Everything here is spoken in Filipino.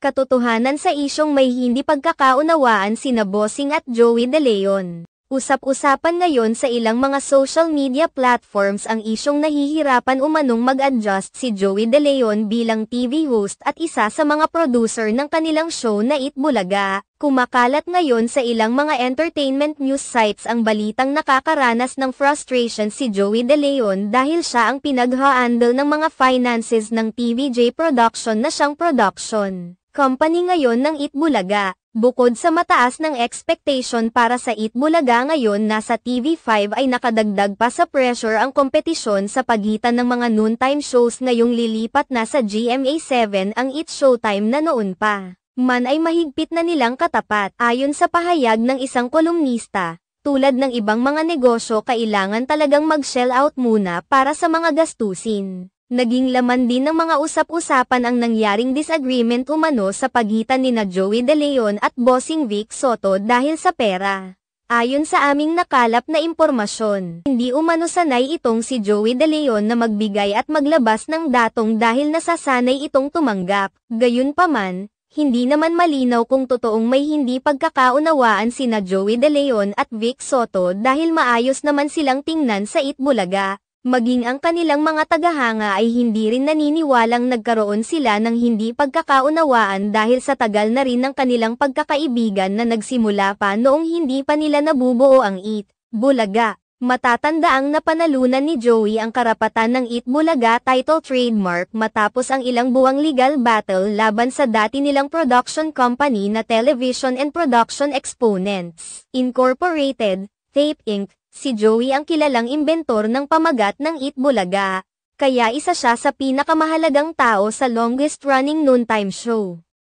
Katotohanan sa isyong may hindi pagkakaunawaan sina Bossing at Joey De Leon. Usap-usapan ngayon sa ilang mga social media platforms ang isyong nahihirapan umanong mag-adjust si Joey De Leon bilang TV host at isa sa mga producer ng kanilang show na It Bulaga. Kumakalat ngayon sa ilang mga entertainment news sites ang balitang nakakaranas ng frustration si Joey De Leon dahil siya ang pinag handle ng mga finances ng TVJ production na siyang production. Company ngayon ng Itbulaga. Bukod sa mataas ng expectation para sa Itbulaga ngayon nasa TV5 ay nakadagdag pa sa pressure ang kompetisyon sa pagitan ng mga noontime shows ngayong lilipat na sa GMA7 ang It Showtime na noon pa. Man ay mahigpit na nilang katapat ayon sa pahayag ng isang kolumnista. Tulad ng ibang mga negosyo kailangan talagang mag-shell out muna para sa mga gastusin. Naging laman din ng mga usap-usapan ang nangyaring disagreement umano sa pagitan ni na Joey De Leon at Bossing Vic Soto dahil sa pera. Ayon sa aming nakalap na impormasyon, hindi umano sanay itong si Joey De Leon na magbigay at maglabas ng datong dahil nasasanay itong tumanggap. Gayunpaman, hindi naman malinaw kung totoong may hindi pagkakaunawaan sina Joey De Leon at Vic Soto dahil maayos naman silang tingnan sa Itbulaga. Maging ang kanilang mga tagahanga ay hindi rin naniniwalang nagkaroon sila ng hindi pagkakaunawaan dahil sa tagal na rin ng kanilang pagkakaibigan na nagsimula pa noong hindi pa nila nabubuo ang Eat, Bulaga. Matatanda ang napanalunan ni Joey ang karapatan ng Eat Bulaga title trademark matapos ang ilang buwang legal battle laban sa dati nilang production company na Television and Production Exponents, Incorporated, Tape Inc., Si Joey ang kilalang imbentor ng pamagat ng Eat Bulaga, kaya isa siya sa pinakamahalagang tao sa longest running noontime show.